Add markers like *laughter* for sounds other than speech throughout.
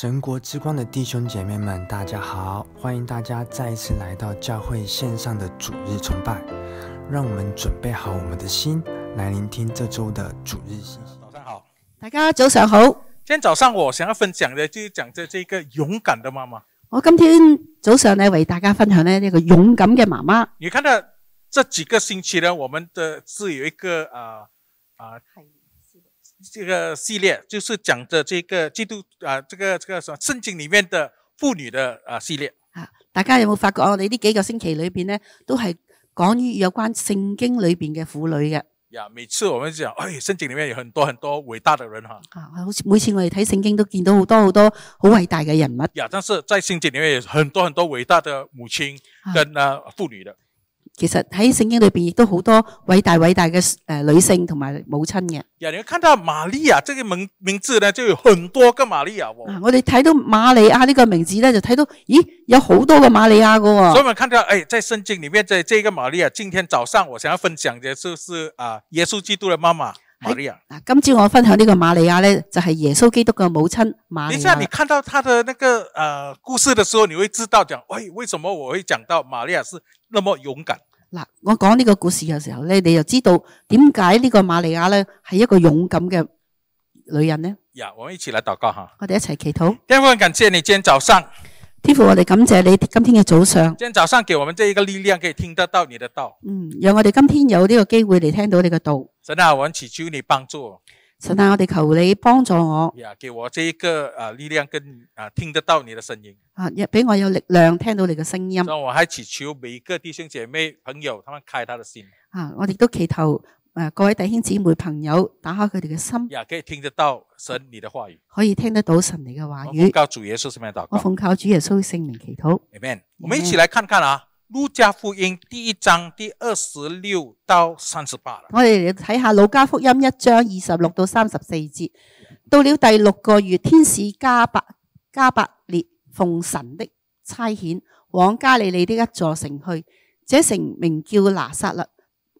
神国之光的弟兄姐妹们，大家好！欢迎大家再一次来到教会线上的主日崇拜。让我们准备好我们的心，来聆听这周的主日信息。早上好，大家早上好。今天早上我想要分享的，就是讲的这个勇敢的妈妈。我今天早上呢，为大家分享呢，这个勇敢的妈妈。你看到这几个星期呢，我们的是有一个啊啊。这个系列就是讲的这个基督啊，这个这个什么圣经里面的妇女的啊系列啊，大家有冇发觉我哋呢几个星期里边呢，都系讲于有关圣经里边嘅妇女嘅。呀，每次我们讲，哎，圣经里面有很多很多伟大的人哈，啊，好似每次我哋睇圣经都见到好多好多好伟大嘅人物。呀，但是在圣经里面，有很多很多伟大的母亲跟啊妇女的。其实喺圣经里边亦都好多伟大伟大嘅诶女性同埋母亲嘅。呀，你看到玛利亚呢个名名字咧，就有很多个玛利亚。我我哋睇到玛利亚呢个名字咧，就睇到咦，有好多个玛利亚噶。所以我看到诶，在圣经里面，在这个玛利亚，今天早上我想要分享嘅就是啊，耶稣基督嘅妈妈。玛利亚，嗱，今朝我分享呢个玛利亚咧，就系耶稣基督嘅母亲玛利亚。等下你看到他的那个诶故事的时候，你会知道讲，喂，为什么我会讲到玛利亚是那么勇敢？嗱，我讲呢个故事嘅时候咧，你就知道点解呢个玛利亚咧系一个勇敢嘅女人咧。呀，我们一起来祷告哈，我哋一齐祈祷。第二份，感谢你今天早上。天父，我哋感谢你今天嘅早上。今天早上给我们这一个力量，可以听得到你的道。嗯，让我哋今天有呢个机会嚟听到你嘅道。神啊，我祈求你帮助。神啊，我哋求你帮助我。呀，给我这一个啊力量，跟啊听得到你的声音。啊，俾我有力量听到你嘅声音。我还祈求每一个弟兄姐妹朋友，他们开他的心。啊，我哋都祈求。诶，各位弟兄姊妹、朋友，打开佢哋嘅心，也可以听得到神你的话语，可以听得到神你嘅话语。我奉靠主耶稣圣名祈祷，Amen。我们一起来看看啊，《路加福音》第一章第二十六到三十八。我哋嚟睇下《路加福音》一章二十六到三十四节。到了第六个月，天使加百加百列奉神的差遣，往加利利的一座城去，这城名叫拿撒勒。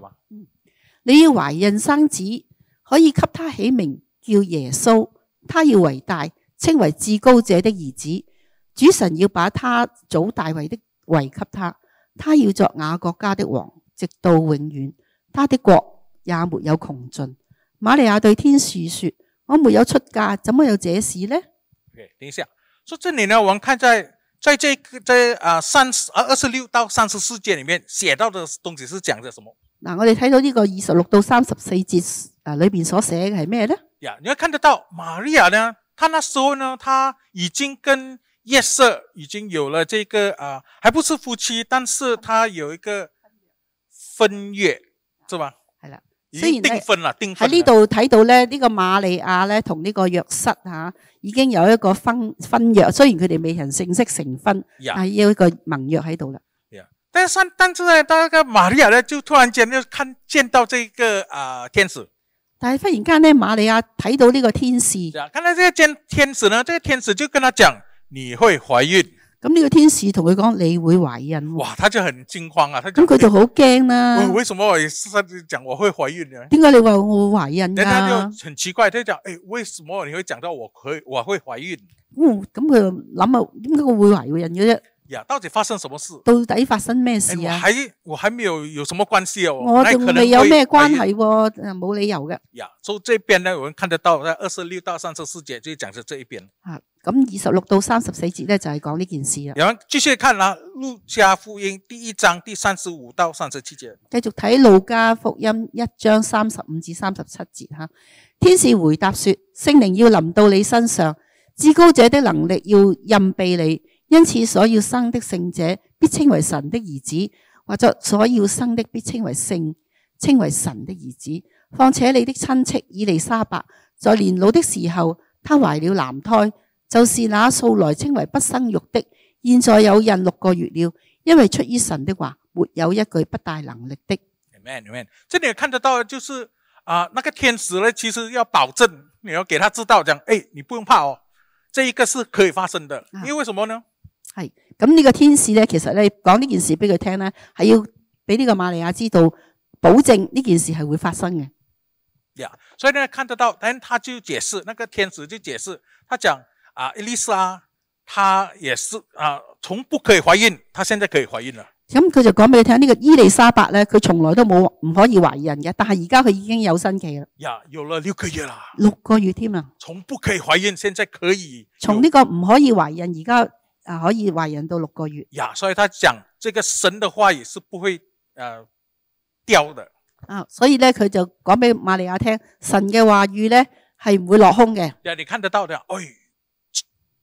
吗？你要怀孕生子，可以给他起名叫耶稣。他要为大，称为至高者的儿子。主神要把他祖大卫的位给他。他要作雅各家的王，直到永远。他的国也没有穷尽。玛利亚对天使说：我没有出嫁，怎么有这事呢？OK，等一下，说这里呢，我们看在在这个在啊三啊二十六到三十四节里面写到的东西是讲的什么？嗱，我哋睇到呢个二十六到三十四节啊，里边所写嘅系咩咧？呀，你看得到，玛利亚咧，他那时候呢，他已经跟约瑟已经有了这个啊，还不是夫妻，但是他有一个婚约，是吧？系啦，虽然喺呢度睇到咧，呢个玛利亚咧同呢个约瑟吓，已经有一个婚婚约，虽然佢哋未人正式成婚，但系有一个盟约喺度啦。但系但系，当时咧，玛利亚呢，就突然间就看见到这个啊天使。但系忽然间呢，玛利亚睇到呢个天使，看到这个天天使呢？这个天使就跟他讲：你会怀孕。咁呢个天使同佢讲：你会怀孕。哇！他就很惊慌啊，咁佢就好惊啦。为什么我讲我会怀孕呢？点解你话我会怀孕？咁佢就很奇怪，佢就讲：诶，为什么你会讲到我可以我会怀孕？咁佢谂啊，点解我会怀孕嘅啫？呀，到底发生什么事？到底发生咩事啊？还我还没有有什么关系哦，我仲未有咩关系喎，冇理由嘅。呀，所以这边呢，我们看得到，二十六到三十四节就讲咗这一边。啊，咁二十六到三十四节呢就系讲呢件事啦。然后继续看啦，《路加福音》第一章第三十五到三十七节。继续睇《路加福音》一章三十五至三十七节。哈，天使回答说：，圣灵要临到你身上，至高者的能力要任备你。因此所要生的圣者必称为神的儿子，或者所要生的必称为圣，称为神的儿子。况且你的亲戚以利沙白在年老的时候，他怀了男胎，就是那素来称为不生育的，现在有孕六个月了。因为出于神的话，没有一句不大能力的。阿门，阿这里看得到就是啊，那个天使呢，其实要保证你要给他知道，讲诶，你不用怕哦，这一个是可以发生的。因为什么呢？系咁呢个天使咧，其实咧讲呢件事俾佢听咧，系要俾呢个玛利亚知道，保证呢件事系会发生嘅。呀，所以咧看得到，但系他就解释，那个天使就解释，他讲啊，伊丽莎，她也是啊，从不可以怀孕，她现在可以怀孕啦。咁佢就讲俾你听，呢个伊丽莎白咧，佢从来都冇唔可以怀孕嘅，但系而家佢已经有新期啦。呀，有了六个月啦，六个月添啊！从不可以怀孕，现在可以。从呢个唔可以怀孕，而家。啊，可以怀孕到六个月。呀，所以他讲这个神的话也是不会，诶，掉的。啊，所以咧佢就讲俾玛利亚听，神嘅话语咧系唔会落空嘅。呀，你看得到嘅，哎，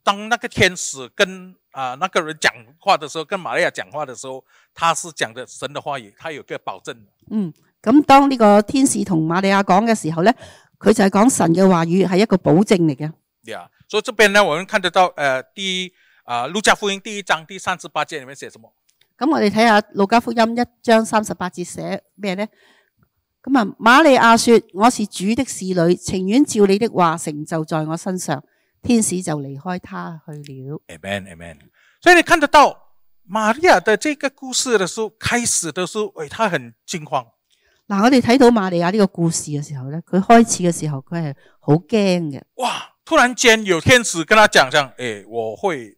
当那个天使跟啊那个人讲话的时候，跟玛利亚讲话的时候，他是讲的神的话语，他有个保证。嗯，咁当呢个天使同玛利亚讲嘅时候咧，佢就系讲神嘅话语系一个保证嚟嘅。呀，所以这边咧，我们看得到诶啲。啊！路加福音第一章第三十八节里面写什么？咁我哋睇下路加福音一章三十八节写咩咧？咁啊，玛利亚说：我是主的侍女，情愿照你的话成就在我身上。天使就离开他去了。Amen，Amen。所以你看得到玛利亚的这个故事的时候，开始的时候，诶，他很惊慌。嗱，我哋睇到玛利亚呢个故事嘅时候咧，佢开始嘅时候佢系好惊嘅。哇！突然间有天使跟他讲：，诶，我会。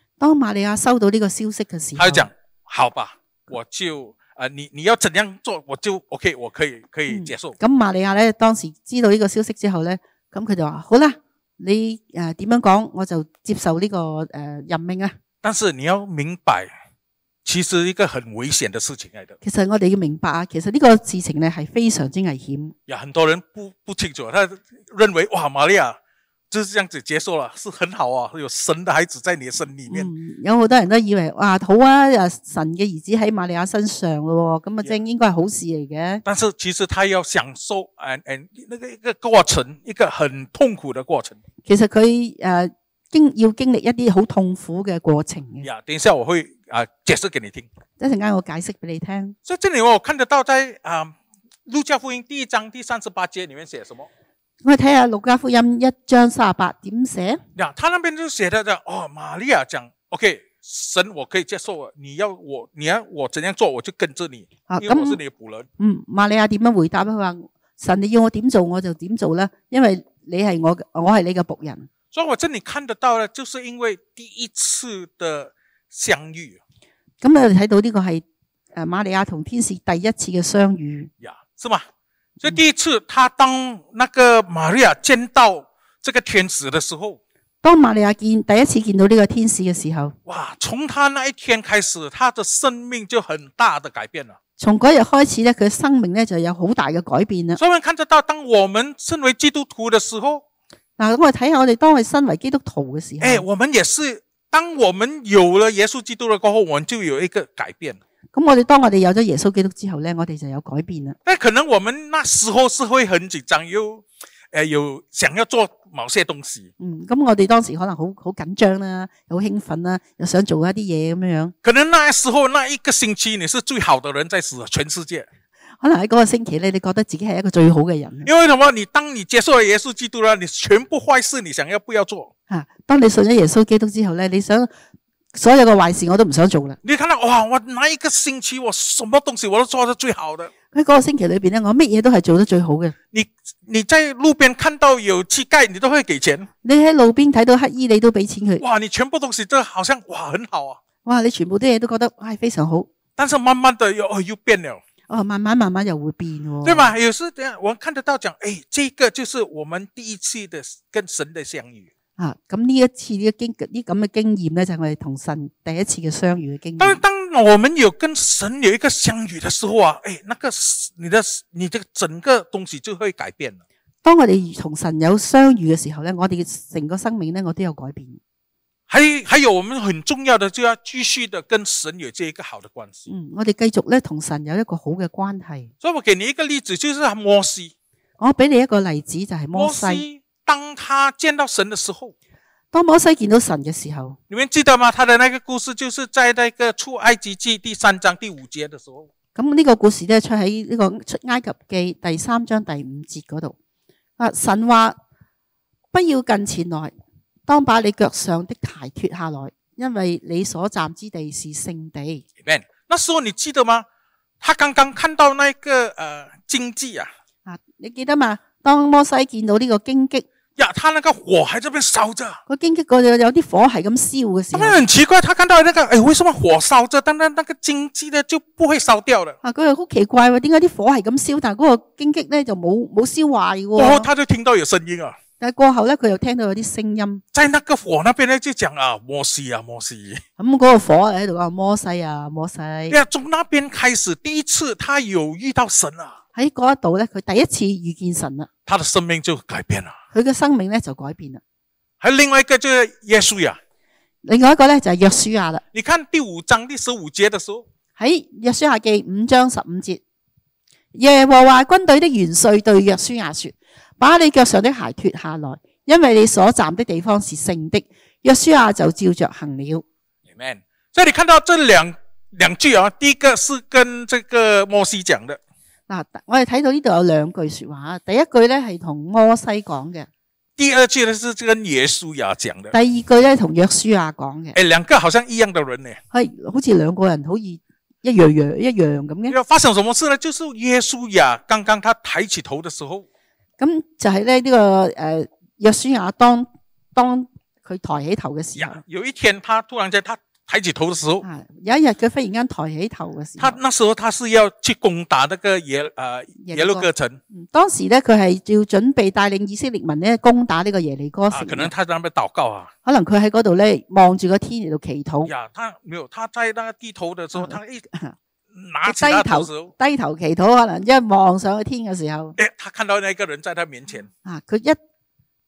当玛利亚收到呢个消息嘅时候，佢就讲：，好吧，我就诶，你你要怎样做，我就 O K，我可以可以接受。咁玛利亚咧，当时知道呢个消息之后咧，咁佢就话：，好啦，你诶点样讲，我就接受呢个诶任命啊。但是你要明白，其实一个很危险嘅事情嚟嘅。其实我哋要明白啊，其实呢个事情咧系非常之危险。有很多人不不清楚，他认为：，哇，玛利亚。就是这样子结束了，是很好啊，有神的孩子在你的身里面。有好多人都以为，哇，好啊，神嘅儿子喺玛利亚身上咯，咁啊正应该系好事嚟嘅。但是其实他要享受，诶诶，那个一个过程，一个很痛苦的过程。其实佢诶经要经历一啲好痛苦嘅过程嘅。呀，等一下我会啊解释给你听。一阵间我解释俾你听。所以这里我看得到，在啊路加福音第一章第三十八节里面写什么？我睇下《路加福音》一章三十八点写，嗱，他那边就写到：，讲哦，玛利亚讲，O.K.，神我可以接受，你要我，你要我怎样做，我就跟着你，因为我是你仆人。嗯，玛利亚点样回答？佢话神，你要我点做，我就点做啦，因为你系我，我系你嘅仆人。所以，我这里看得到咧，就是因为第一次的相遇。咁哋睇到呢个系诶，玛利亚同天使第一次嘅相遇，呀，是嘛？所以第一次，他当那个玛利亚见到这个天使的时候，当玛利亚见第一次见到呢个天使嘅时候，哇！从他那一天开始，他的生命就很大的改变了。从嗰日开始咧，佢生命咧就有好大嘅改变啦。所以，我睇得到，当我们身为基督徒嘅时候，嗱，咁我睇下我哋当系身为基督徒嘅时候，诶，我们也是，当我们有了耶稣基督嘅过后，我们就有一个改变。咁我哋当我哋有咗耶稣基督之后咧，我哋就有改变啦。但可能我们那时候是会很紧张，又诶有想要做某些东西。嗯，咁我哋当时可能好好紧张啦，好兴奋啦，又想做一啲嘢咁样样。可能那时候那一个星期你是最好的人在世，全世界。可能喺嗰个星期咧，你觉得自己系一个最好嘅人。因为什么？你当你接受耶稣基督啦，你全部坏事你想要不要做？吓，当你信咗耶稣基督之后咧，你想。所有嘅坏事我都唔想做啦。你睇到哇，我哪一个星期我什么东西我都做得最好的？喺嗰个星期里边咧，我乜嘢都系做得最好嘅。你你在路边看到有乞丐，你都会给钱。你喺路边睇到乞衣，你都俾钱佢。哇，你全部东西都好像哇很好啊。哇，你全部啲嘢都觉得唉非常好。但是慢慢的又哦又变了。哦，慢慢慢慢又会变。对嘛，有时点我睇得到讲，诶，这个就是我们第一次的跟神的相遇。啊！咁呢一次呢经呢咁嘅经验咧，就系我哋同神第一次嘅相遇嘅经验。当当我们有跟神有一个相遇嘅时候啊，诶，那个你的你的整个东西就会改变了。当我哋同神有相遇嘅时候咧，我哋成个生命咧，我都有改变。还还有，我们很重要的就要继续的跟神有这一个好的关系。嗯，我哋继续咧同神有一个好嘅关系。所以我给你一个例子，就是摩西。我俾你一个例子，就系摩西。当他见到神的时候，当摩西见到神嘅时候，你们记得吗？他的那个故事就是在那个出埃及记第三章第五节嘅时候。咁呢个故事咧出喺呢个出埃及记第三章第五节嗰度。啊，神话不要近前来，当把你脚上的鞋脱下来，因为你所站之地是圣地。那时候你记得吗？他刚刚看到那个诶经济啊，啊，你记得吗？当摩西见到呢个荆棘，呀，他那个火喺边烧着，个荆棘嗰有有啲火系咁烧嘅时候，很奇怪，他看到呢个，诶，为什么火烧着，但但那个荆棘呢，就不会烧掉了？啊，佢又好奇怪喎，点解啲火系咁烧，但系嗰个荆棘呢就冇冇烧坏？哦，他就听到有声音啊，但系过后呢，佢又听到有啲声音，在那个火那边呢就讲啊，摩西啊，摩西，咁嗰个火喺度啊，摩西啊，摩西，呀，从那边开始，第一次他有遇到神啊。喺嗰一度咧，佢第一次遇见神啦。他的生命就改变啦。佢嘅生命咧就改变啦。喺另外一个就耶稣呀，另外一个咧就系约书亚啦。你看第五章第十五节的书喺约书亚记五章十五节，耶和华军队的元帅对约书亚说：，把你脚上的鞋脱下来，因为你所站的地方是圣的。约书亚就照着行了。Amen。所以你看到这两两句啊，第一个是跟这个摩西讲的。嗱，我哋睇到呢度有两句说话啊。第一句咧系同摩西讲嘅，第二句咧是跟耶稣亚讲嘅。第二句咧同约书亚讲嘅。诶，两个好像一样嘅人咧，系好似两个人，好似一样样一样咁嘅。发生什么事咧？就是耶稣亚刚刚他抬起头的时候，咁就系咧呢个诶约书亚当当佢抬起头嘅时候。有一天，他突然间他。抬起头的时候，有一日佢忽然间抬起头嘅时候，他那时候他是要去攻打那个耶啊耶路各城，当时咧佢系要准备带领以色列民咧攻打呢个耶利哥城，可能他在度祷告啊，可能佢喺嗰度咧望住个天嚟到祈祷，呀，他没有，他在那个低头的时候，他一拿低头低头祈祷，可能一望上去天嘅时候，诶，他看到那个人在他面前，啊，佢一。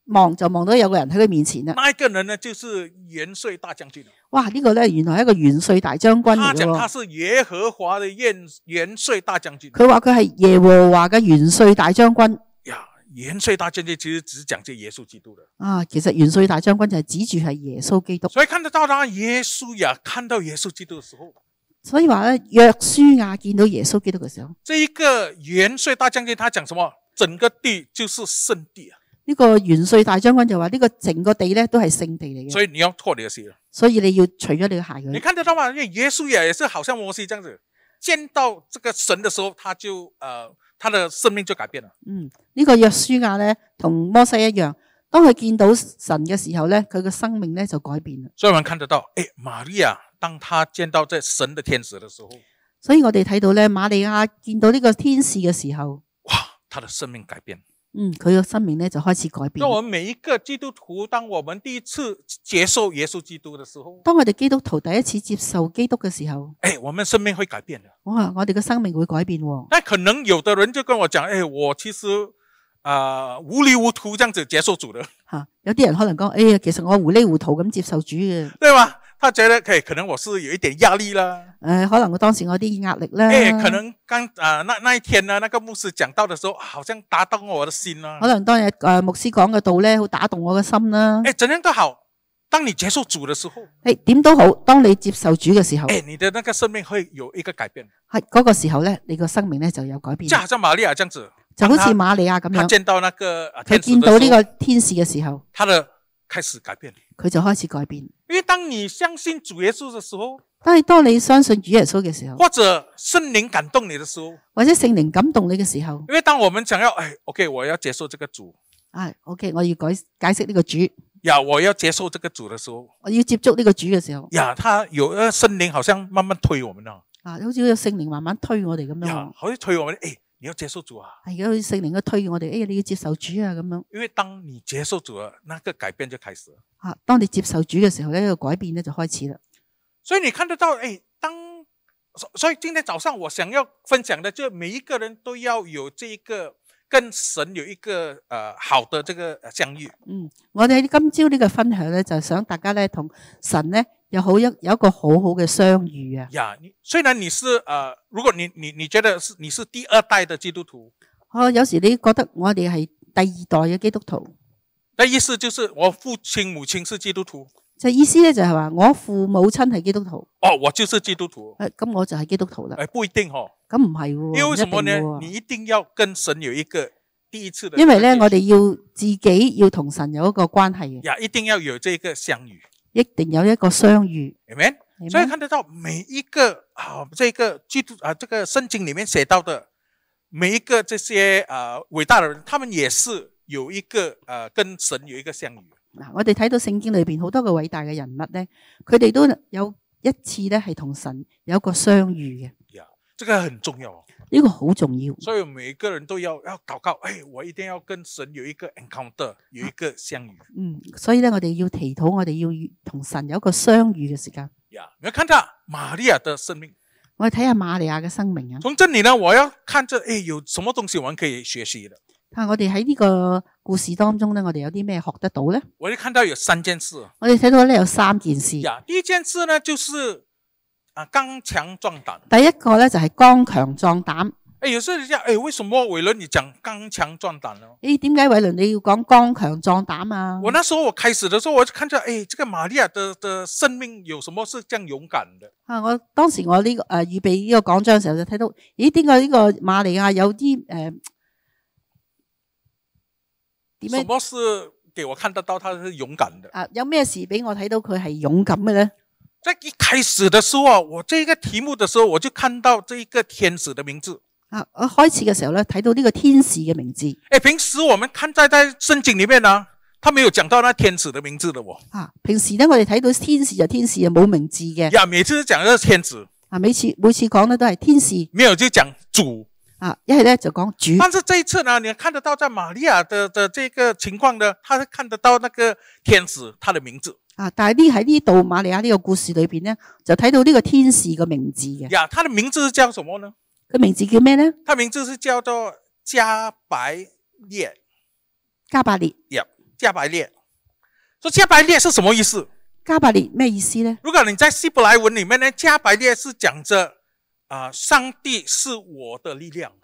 望就望到有个人喺佢面前啦。那一个人呢，就是元帅大将军。哇，呢个咧原来系一个元帅大将军嚟嘅。佢讲，他是耶和华的元元帅大将军。佢话佢系耶和华嘅元帅大将军。呀，元帅大将军其实只讲住耶稣基督嘅。啊，其实元帅大将军就系指住系耶稣基督。所以看得到啦，耶稣呀，看到耶稣基督嘅时候，所以话咧，约书亚见到耶稣基督嘅时候，这一个元帅大将军，他讲什么？整个地就是圣地啊。呢个元帅大将军就话：呢个整个地咧都系圣地嚟嘅，所以你要脱你嘅鞋。所以你要除咗你嘅鞋。你睇得到嘛？因为耶稣亚也是好像摩西这样子，见到这个神的时候，他就诶，他的生命就改变了。嗯，呢个约书亚咧同摩西一样，当佢见到神嘅时候咧，佢嘅生命咧就改变啦。所以我们看得到，诶，玛利亚，当他见到这神的天使的时候，所以我哋睇到咧，玛利亚见到呢个天使嘅时候，哇，他的生命改变。嗯，佢嘅生命咧就开始改变。当我每一个基督徒，当我们第一次接受耶稣基督嘅时候，当我哋基督徒第一次接受基督嘅时候，诶，我们生命会改变嘅。哇，我哋嘅生命会改变。但可能有的人就跟我讲，诶，我其实啊，糊里糊涂这样子接受主嘅。吓，有啲人可能讲，哎其实我糊里糊涂咁接受主嘅，对吗？他觉得可以，可能我是有一点压力啦。诶，可能我当时我啲压力啦。诶，可能刚啊那那一天呢，那个牧师讲到的时候，好像打动我的心啦。可能当日诶牧师讲嘅道咧，好打动我嘅心啦。诶，怎样都好，当你接受主的时候，诶点都好，当你接受主嘅时候，诶你的那个生命会有一个改变。系嗰个时候咧，你个生命咧就有改变。就好像玛利亚这样子，就好似玛利亚咁样，见到那个佢见到呢个天使嘅时候，他的。开始改变，佢就开始改变。因为当你相信主耶稣嘅时候，但系当你相信主耶稣嘅时候，或者圣灵感动你嘅时候，或者圣灵感动你嘅时候，因为当我们想要，哎，OK，我要接受这个主，哎，OK，我要解解释呢个主，呀，我要接受这个主的时候，我要接触呢个主嘅时候，呀，他有个圣灵，好像慢慢推我们咯，啊，好似个圣灵慢慢推我哋咁样，好似推我哋，哎。你要接受主啊！系而家圣灵嘅推我哋，诶，你要接受主啊咁样。因为当你接受主，那个改变就开始。吓，当你接受主嘅时候咧，一个改变咧就开始啦。所以你看得到，诶，当所以今天早上我想要分享嘅就每一个人都要有这一个跟神有一个诶好的这个相遇。嗯，我哋今朝呢个分享咧，就想大家咧同神咧。有好一有一个好好嘅相遇啊！呀，虽然你是诶，如果你你你觉得是你是第二代嘅基督徒，哦，有时你觉得我哋系第二代嘅基督徒，那意思就是我父亲母亲是基督徒，就意思咧就系话我父母亲系基督徒。哦，我就是基督徒。诶，咁我就系基督徒啦。诶，不一定嗬。咁唔系，因为什么呢？你一定要跟神有一个第一次。因为咧，我哋要自己要同神有一个关系嘅。呀，一定要有这个相遇。一定有一个相遇，系咪？所以看得到每一个啊，这个基督啊，这个圣经里面写到的每一个这些啊伟大的人，他们也是有一个啊跟神有一个相遇。嗱，我哋睇到圣经里边好多个伟大嘅人物咧，佢哋都有一次咧系同神有一个相遇嘅。呀，这个很重要。呢个好重要，所以每个人都要要祷告，诶，我一定要跟神有一个 encounter，有一个相遇。嗯，所以咧，我哋要祈祷，我哋要同神有一个相遇嘅时间。呀，你睇下玛利亚嘅生命，我睇下玛利亚嘅生命啊。从这里呢，我要看着，诶，有什么东西我们可以学习嘅。啊，我哋喺呢个故事当中咧，我哋有啲咩学得到咧？我哋看到有三件事，我哋睇到咧有三件事。呀，第一件事呢，就是。啊，刚强壮胆。第一个咧就系刚强壮胆。诶，有需人家诶，为什么伟伦你讲刚强壮胆呢？诶，点解伟伦你要讲刚强壮胆啊？我那时候我开始的时候我就看到，诶，这个玛利亚的的生命有什么是这样勇敢的？啊，我当时我呢个诶预备呢个讲章嘅时候就睇到，咦，点解呢个玛利亚有啲诶？点解？什么是俾我看得到？他是勇敢的。啊，有咩事俾我睇到佢系勇敢嘅咧？在一开始的时候，我这个题目的时候，我就看到这一个天使的名字啊！我开始的时候呢，睇到呢个天使嘅名字。诶，平时我们看在在圣经里面呢，他没有讲到那天使的名字的哦。啊。平时呢，我哋睇到天使就天使啊，冇名字嘅。呀，每次讲个天使啊，每次每次讲呢都系天使，没有就讲主啊，一系咧就讲主。但是这一次呢，你看得到在玛利亚的的这个情况呢，他是看得到那个天使他的名字。啊！但系呢喺呢度玛利亚呢个故事里边呢，就睇到呢个天使嘅名字嘅。呀，他的名字是叫什么呢？佢名字叫咩呢？他名字是叫做加百列。加百列，加百列。说加百列是什么意思？加百列咩意思呢？如果你在希伯来文里面呢，加百列是讲着啊，上帝是我的力量。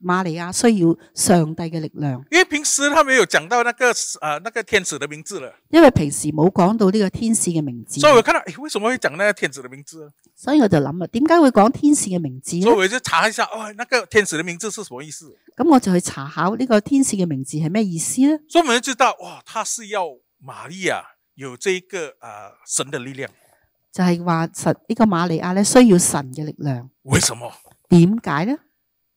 玛利亚需要上帝嘅力量，因为平时他没有讲到那个诶，那个天使的名字啦。因为平时冇讲到呢个天使嘅名字，所以我看到诶，为什么会讲呢个天使嘅名字？所以我就谂啦，点解会讲天使嘅名字所以我就查一下，哦，那个天使嘅名字是什么意思？咁我就去查考呢个天使嘅名字系咩意思咧？所以我就知道，哇，他是要玛利亚有这一个诶神嘅力量，就系话神呢个玛利亚咧需要神嘅力量。为什么？点解咧？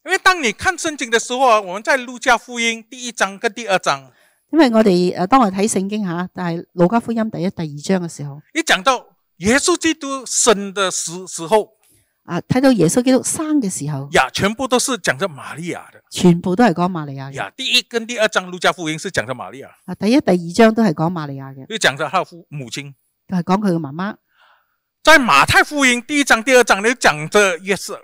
因为当你看圣经的时候，我们在路加福音第一章跟第二章，因为我哋诶，当我睇圣经吓，但系路加福音第一、第二章嘅时候，一讲到耶稣基督生的时时候，啊，睇到耶稣基督生嘅时候，呀，全部都是讲咗玛利亚的，全部都系讲玛利亚嘅呀。第一跟第二章路加福音是讲咗玛利亚，啊，第一、第二章都系讲玛利亚嘅，就讲咗佢父母亲，系讲佢嘅妈妈。在马太福音第一章、第二章，你讲咗耶稣。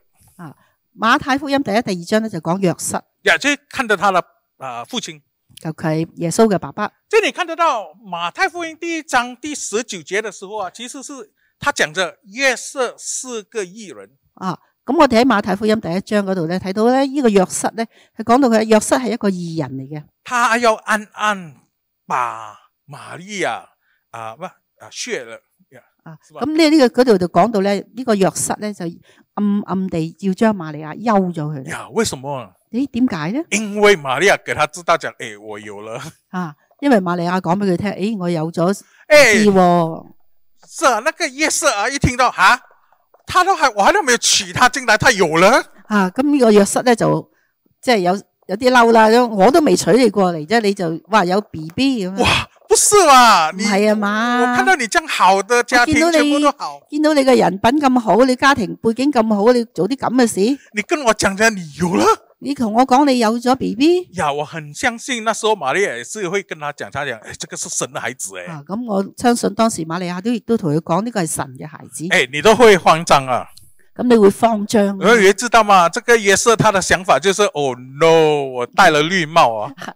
马太福音第一、第二章咧就讲约瑟，即系看到他的啊父亲，就佢耶稣嘅爸爸。即系你看得到马太福音第一章第十九节嘅时候啊，其实是他讲着约瑟是个异人啊。咁我哋喺马太福音第一章嗰度咧睇到咧呢个约瑟咧，佢讲到佢约瑟系一个异人嚟嘅。他要安安把玛利亚啊，乜啊，血了。咁呢？呢个嗰度就讲到咧，呢个约瑟咧就暗暗地要将玛利亚休咗佢。呀，为什么？诶，点解咧？因为玛利亚给他知道，讲诶，我有了。*laughs* 啊，因为玛利亚讲俾佢听，诶，我有咗。诶，是啊，那个夜色啊，一听到吓，他都还我，还都没娶他进来，他有了。啊，咁呢个约瑟咧就即系有有啲嬲啦，我都未娶你过嚟啫，你就话有 B B 咁哇，系啊嘛，我看到你真好的家庭，全部都好。见到你嘅人品咁好，你家庭背景咁好，你做啲咁嘅事。你跟我讲下理由啦。你同我讲你有咗 B B。呀，我很相信，那时候玛利亚是会跟他讲，他讲诶，这个是神的孩子诶。咁我相信当时玛利亚都亦都同佢讲呢个系神嘅孩子。诶，你都会慌张啊？咁你会慌张。我知知道嘛？这个也是他的想法，就是哦 no，我戴了绿帽啊。*laughs*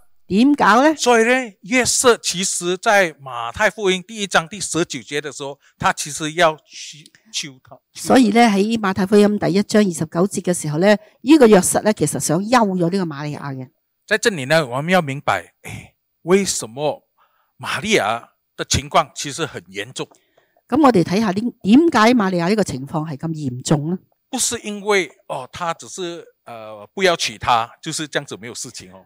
点搞咧？所以咧，约瑟其实在马太福音第一章第十九节的时候，他其实要求他。所以咧，喺马太福音第一章二十九节嘅时候咧，呢个约瑟咧其实想休咗呢个玛利亚嘅。在这里呢，我们要明白，为什么玛利亚的情况其实很严重。咁我哋睇下点点解玛利亚呢个情况系咁严重呢？不是因为哦，他只是诶不要娶她，就是这样子，没有事情哦。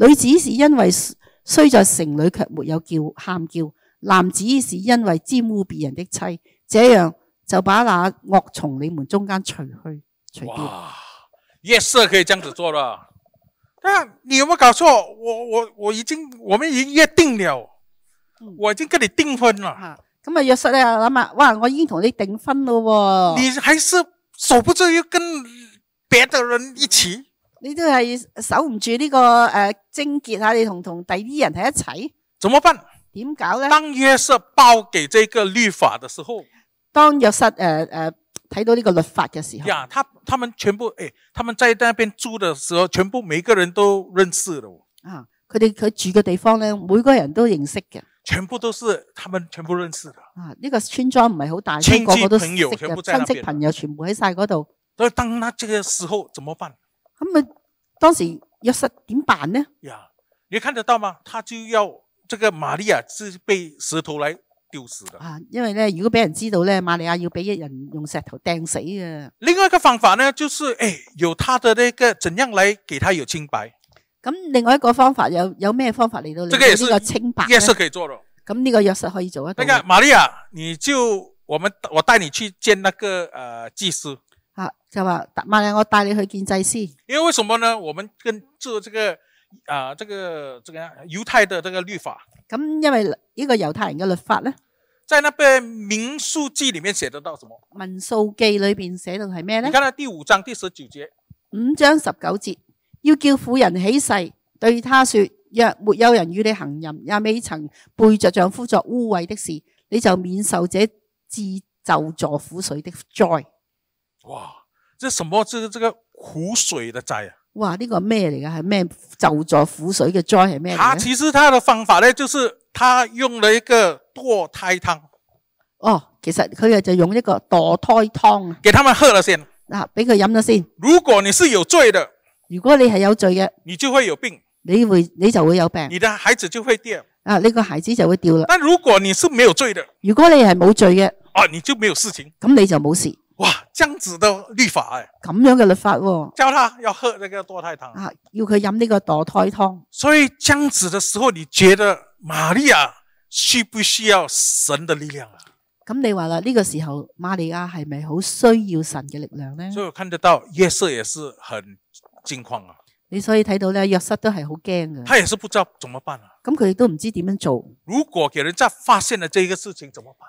女子是因为虽在城里，却没有叫喊叫；男子是因为沾污别人的妻，这样就把那恶从你们中间除去除掉。哇，约瑟可以这样子做啦？但你有冇搞错？我我我已经我们已经约定了，我已经跟你订婚啦。咁啊，约瑟咧又谂啊？哇，我已经同你订婚咯，你还是守不住又跟别的人一起？你都系守唔住呢个诶贞洁啊！你同同第啲人喺一齐，怎么办？点搞咧？当约瑟报给这个律法的时候，当约瑟诶诶睇到呢个律法嘅时候，呀，他他们全部诶，他们在那边住的时候，全部每个人都认识的啊，佢哋佢住嘅地方咧，每个人都认识嘅，全部都是他们全部认识的。啊，呢个村庄唔系好大，个个都识嘅，亲戚朋友全部喺晒嗰度。所以当他这个时候，怎么办？咁啊，当时约瑟点办呢？呀，你看得到吗？他就要这个玛利亚是被石头来丢死的啊。因为呢，如果俾人知道咧，玛利亚要俾一人用石头掟死嘅。另外一个方法呢，就是诶，有他的那个怎样来给他有清白。咁另外一个方法有有咩方法嚟到呢？个也是个清白，约瑟可以做咯。咁呢个约瑟可以做一。大家，玛利亚，你就我们我带你去见那个诶祭司。就话，阿妈嚟，我带你去见祭司。因为为什么呢？我们跟做这个，啊，这个，这个犹太的这个律法。咁因为呢个犹太人嘅律法咧，在《那边民数记》里面写得到什么？《民数记》里边写到系咩咧？你看下第五章第十九节。五章十九节要叫妇人起誓，对他说：若没有人与你行淫，也未曾背着丈夫作污秽的事，你就免受这自咒助苦水的灾。哇！这什么？这这个苦水的灾啊！哇，呢个咩嚟噶？系咩就咗苦水嘅灾系咩？啊，其实他的方法咧，就是他用了一个堕胎汤。哦，其实佢就用一个堕胎汤，给他们喝了先，嗱，俾佢饮咗先。如果你是有罪的，如果你系有罪嘅，你就会有病，你会你就会有病，你的孩子就会掉啊，你个孩子就会掉啦。但如果你是没有罪的，如果你系冇罪嘅，啊，你就没有事情，咁你就冇事。哇，这样子的立法诶，咁样嘅立法喎，教他要喝呢个堕胎汤啊，要佢饮呢个堕胎汤。所以样子的时候，你觉得玛利亚需不需要神的力量啊？咁你话啦，呢个时候玛利亚系咪好需要神嘅力量呢？所以我看得到约瑟也是很惊慌啊。你所以睇到咧，约瑟都系好惊嘅。他也是不知道怎么办啊。咁佢亦都唔知点样做。如果给人家发现了这一个事情，怎么办？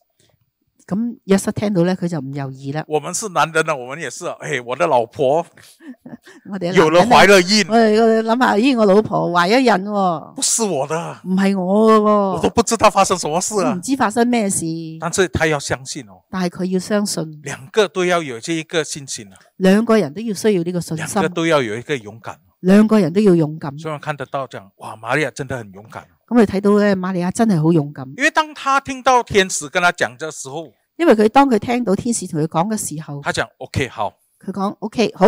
咁一室听到咧，佢就唔犹豫啦。我们是男人啊，我们也是。诶，我的老婆，*laughs* 我哋有了怀了孕。我谂下，咦，我老婆怀咗孕喎，不是我的，唔系我嘅喎，我都不知道发生什么事啊，唔知发生咩事。但是他要相信哦。但系佢要相信，两个都要有这一个信心啊。两个人都要需要呢个信心，两个都要有一个勇敢，两个人都要勇敢。虽然看得到这样，哇，玛利亚真的很勇敢。咁你睇到咧，玛利亚真系好勇敢，因为当他听到天使跟他讲嘅时候。因为佢当佢听到天使同佢讲嘅时候，他讲 OK 好，佢讲 OK 好，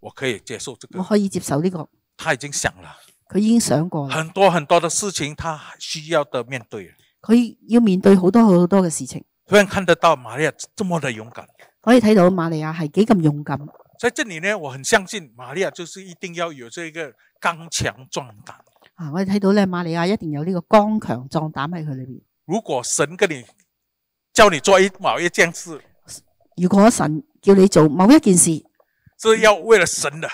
我可以接受这个，我可以接受呢个。他已经想了，佢已经想过，很多很多的事情，他需要的面对。佢要面对好多好多嘅事情。突然看得到玛利亚这么的勇敢，可以睇到玛利亚系几咁勇敢。在这里呢，我很相信玛利亚就是一定要有这个刚强壮胆。啊，我睇到咧，玛利亚一定有呢个刚强壮胆喺佢里边。如果神跟你，叫你做一某一件事，如果神叫你做某一件事，是要为了神的，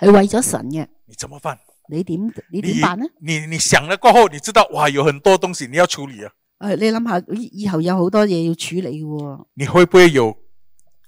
系为咗神嘅。你怎么办？你点你点办呢？你你想咗过后，你知道哇，有很多东西你要处理啊。诶，你谂下，以后有好多嘢要处理喎。你会不会有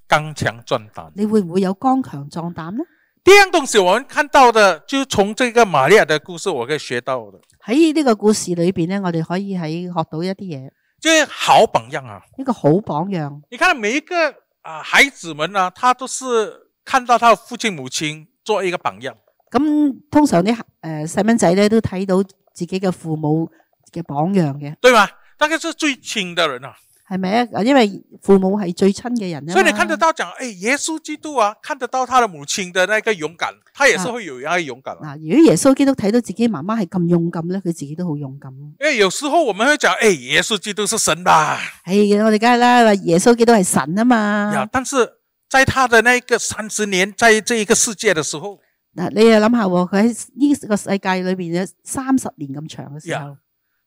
刚强壮胆？你会唔会有刚强壮胆呢？第一样东西，我们看到的，就从这个玛利亚的故事，我可以学到的。喺呢个故事里边呢，我哋可以喺学到一啲嘢。即系好榜样啊！一个好榜样，你看每一个啊，孩子们呢，他都是看到他的父亲母亲做一个榜样。咁通常啲诶细蚊仔呢都睇到自己嘅父母嘅榜样嘅，对嘛？大家最亲的人啊。系咪啊？因为父母系最亲嘅人，所以你看得到，讲诶，耶稣基督啊，看得到他的母亲的那个勇敢，他也是会有一个勇敢。嗱，如果耶稣基督睇到自己妈妈系咁勇敢咧，佢自己都好勇敢。诶，有时候我们会讲，诶，耶稣基督是神啦。系我哋梗系啦，耶稣基督系神啊嘛。但是在他的那个三十年，在这一个世界的时候，嗱，你又谂下喎，佢呢个世界里边有三十年咁长嘅时候，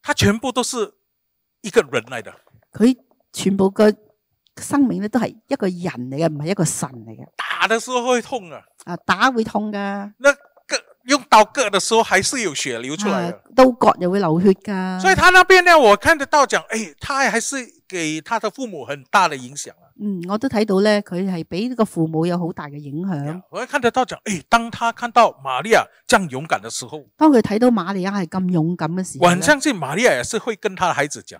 他全部都是一个人嚟的，佢。全部个生命咧都系一个人嚟嘅，唔系一个神嚟嘅。打的时候会痛啊！啊，打会痛噶。那割用刀割的时候，还是有血流出来嘅。刀割又会流血噶。所以，他那边咧，我看得到讲，诶，他还是给他的父母很大的影响啊。嗯，我都睇到咧，佢系俾呢个父母有好大嘅影响。我看得到讲，诶，当他看到玛利亚这样勇敢的时候，当佢睇到玛利亚系咁勇敢嘅时，候，我相信玛利亚也是会跟他的孩子讲。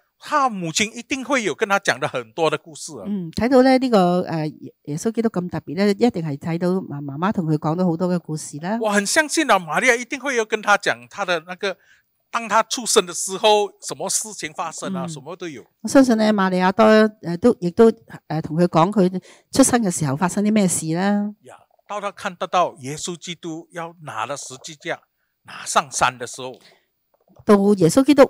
他母亲一定会有跟他讲的很多的故事。嗯，睇到咧呢个诶耶稣基督咁特别咧，一定系睇到妈妈妈同佢讲咗好多嘅故事啦。我很相信啊，玛利亚一定会要跟他讲他的那个，当他出生的时候，什么事情发生啊，什么都有。我相信咧，玛利亚都诶都亦都诶同佢讲佢出生嘅时候发生啲咩事啦。呀，到他看得到耶稣基督要拿了十字架，拿上山的时候，到耶稣基督。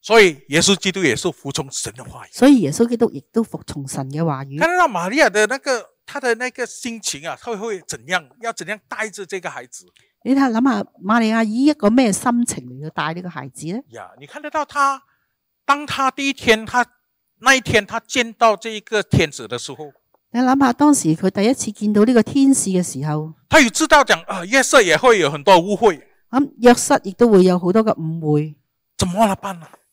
所以耶稣基督也是服从神的话语，所以耶稣基督亦都服从神嘅话语。睇到玛利亚的那个，他的那个心情啊，他会怎样，要怎样带着这个孩子？你睇谂下，玛利亚以一个咩心情嚟去带呢个孩子咧？呀，你看得到他，当他第一天，他那一天，他见到这一个天使的时候，你谂下当时佢第一次见到呢个天使嘅时候，佢知道讲，啊，约瑟也会有很多误会，咁约瑟亦都会有好多嘅误会，怎么啦，办啦？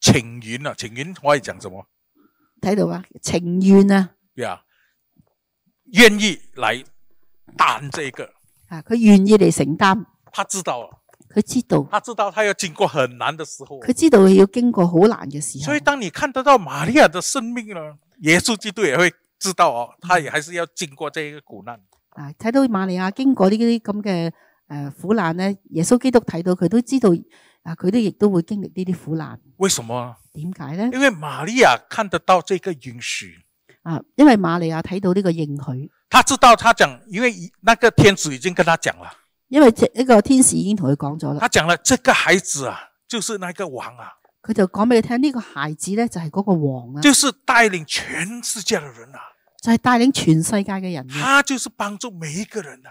情愿啊，情愿可以讲什么？睇到啊，情愿啊，呀，愿意嚟担这个啊，佢愿意嚟承担。他知道，佢知道，他知道，他要经过很难的时候。佢知道要经过好难嘅时候。所以当你看得到玛利亚的生命啦，耶稣基督也会知道哦，他也还是要经过这个苦难。啊，睇到玛利亚经过呢啲咁嘅诶苦难咧，耶稣基督睇到佢都知道。啊！佢哋亦都会经历呢啲苦难。为什么？点解咧？因为玛利亚看得到这个允许啊，因为玛利亚睇到呢个应许，他知道他讲，因为那个天使已经跟他讲啦，因为这一个天使已经同佢讲咗啦，他讲啦，这个孩子啊，就是那个王啊，佢就讲俾佢听，呢个孩子咧就系嗰个王啊，就是带领全世界嘅人啊，就系带领全世界嘅人，他就是帮助每一个人啊。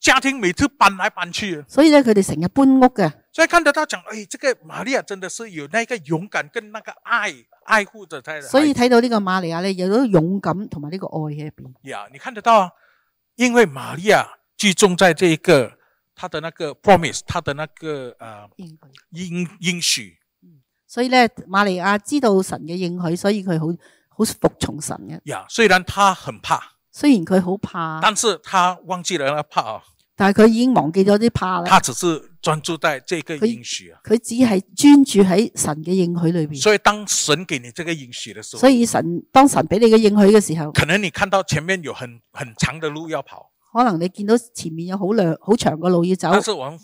家庭每次搬来搬去，所以咧佢哋成日搬屋嘅，所以看得到讲，诶，这个玛利亚真的是有那个勇敢跟那个爱爱护着他。所以睇到呢个玛利亚咧有咗勇敢同埋呢个爱喺入边。呀，你看得到啊？因为玛利亚聚重在这一个，他的那个 promise，他的那个啊、应应应许。嗯，所以咧玛利亚知道神嘅应许，所以佢好好服从神嘅。呀，虽然他很怕，虽然佢好怕，但是他忘记了怕啊。但系佢已经忘记咗啲怕啦。他只是专注在这个应许啊。佢只系专注喺神嘅应许里边。所以当神给你这个应许嘅时候，所以神当神俾你嘅应许嘅时候，可能你看到前面有很很长的路要跑，可能你见到前面有好长好长嘅路要走。但是我们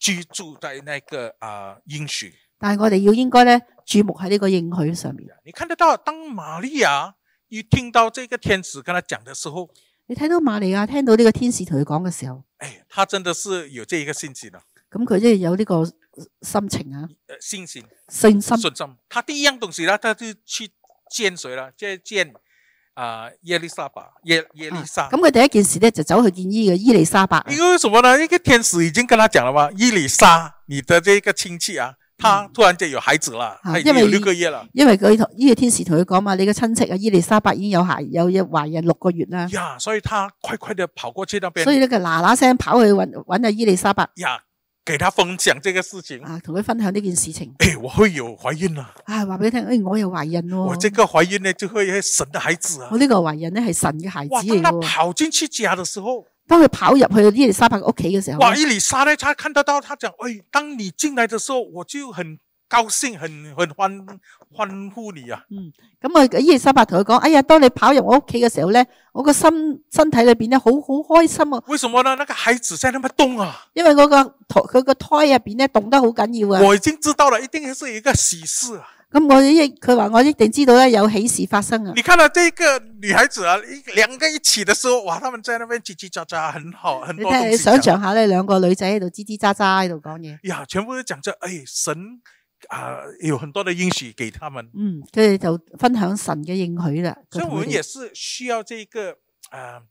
居住在那个啊应许，但系我哋要应该咧注目喺呢个应许上面。你看得到，当玛利亚一听到这个天使跟他讲的时候。你睇到玛利亚听到呢个天使同佢讲嘅时候，诶，他真的是有这一个信心啊！咁佢即系有呢个心情啊，信心、信心、信心。他第一样东西咧，他就去见谁啦？即系见啊，耶利沙巴、耶耶利沙。咁佢第一件事咧，就走去见伊个伊利沙巴。因为什么呢？一个天使已经跟他讲啦嘛，伊利沙，你的这一个亲戚啊。他突然间有孩子啦，系有六个月啦。因为佢同呢个天使同佢讲嘛，你嘅亲戚啊，伊丽莎白已经有孩有孕怀孕六个月啦。呀，所以他快快的跑过去那边。所以呢个嗱嗱声跑去搵搵阿伊丽莎白，呀，给他分享这个事情啊，同佢分享呢件事情。诶，我会有怀孕啦。啊，话俾你听，诶，我有怀孕咯。我这个怀孕呢就会系神的孩子。啊。我呢个怀孕呢系神嘅孩子。当佢跑进去家的时候。当佢跑入去伊丽莎白屋企嘅时候，哇！伊丽莎咧，他看得到，他讲：，喂，当你进来嘅时候，我就很高兴，很很欢欢呼你啊！嗯，咁啊，伊丽莎白同佢讲：，哎呀，当你跑入我屋企嘅时候咧，我个心身体里边咧，好好开心啊！为什么呢？那个孩子在那么动啊？因为个佢个胎入边咧动得好紧要啊！我已经知道啦，一定系是一个喜事啊！咁我亦佢话我一定知道咧有喜事发生啊！你看到这个女孩子啊，一两个一起的时候，哇，他们在那边叽叽喳喳，很好，很多你你想象下呢两个女仔喺度叽叽喳喳喺度讲嘢。呀，全部都讲咗，哎，神啊，有很多的应许给他们。嗯，佢哋就分享神嘅应许啦。所以，我们也是需要这个啊，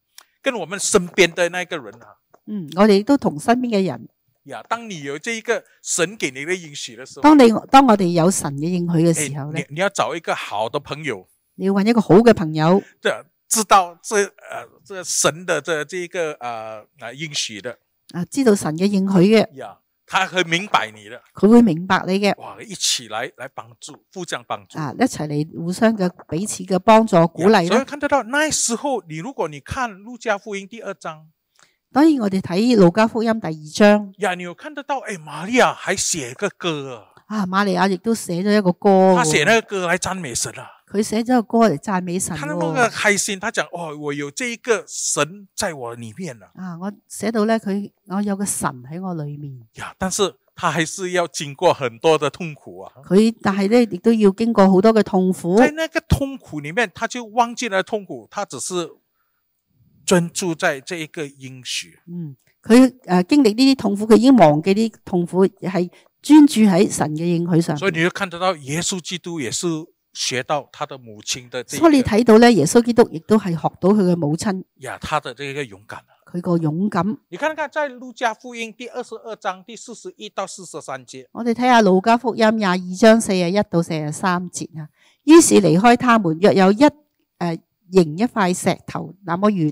跟我们身边的那个人啊。嗯，我哋都同身边嘅人。呀！当你有这一个神给你的允许的时候，当你当我哋有神嘅应许嘅时候咧，你你要找一个好的朋友，你要揾一个好嘅朋友，这知道这呃这神的这这一个呃诶，应许的啊，知道神嘅应许嘅，呀，他会明白你嘅，佢会明白你嘅，哇，一起来来帮助，互相帮助啊，一齐嚟互相嘅彼此嘅帮助鼓励所以看得到那时候，你如果你看《路加福音》第二章。当然，我哋睇《路加福音》第二章。呀，你有看得到？诶，玛利亚还写个歌啊！玛利亚亦都写咗一个歌。他写那个歌来赞美神啊！佢写咗个歌嚟赞美神。他那么开心，他讲：，哦，我有这一个神在我里面啊！啊，我写到咧，佢我有个神喺我里面。呀，但是他还是要经过很多的痛苦啊。佢但系咧，亦都要经过好多嘅痛苦。在那个痛苦里面，他就忘记了痛苦，他只是。专注在这一个应许，嗯，佢诶经历呢啲痛苦，佢已经忘记啲痛苦，系专注喺神嘅应许上。所以你就看得到耶稣基督也是学到他的母亲的。所以你睇到咧，耶稣基督亦都系学到佢嘅母亲。呀，他的这个勇敢，佢个勇敢。你看看在路加福音第二十二章第四十一到四十三节，我哋睇下路加福音廿二章四十一到四十三节啊。于是离开他们，约有一诶形一块石头那么远。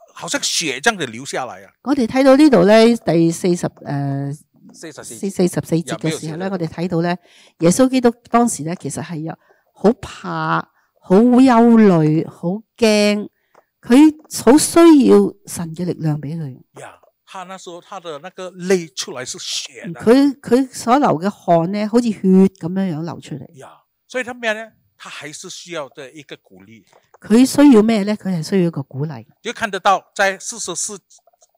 好先血真系流下嚟啊！我哋睇到呢度咧第四十诶四十四四十四节嘅时候咧，我哋睇到咧耶稣基督当时咧，其实系有好怕、好忧虑、好惊，佢好需要神嘅力量俾佢。呀，他那时候他的那个泪出来是血，佢佢所流嘅汗咧，好似血咁样样流出嚟。呀，所以他咩咧？他还是需要一个鼓励。佢需要咩咧？佢系需要一个鼓励。就看得到，在四十四、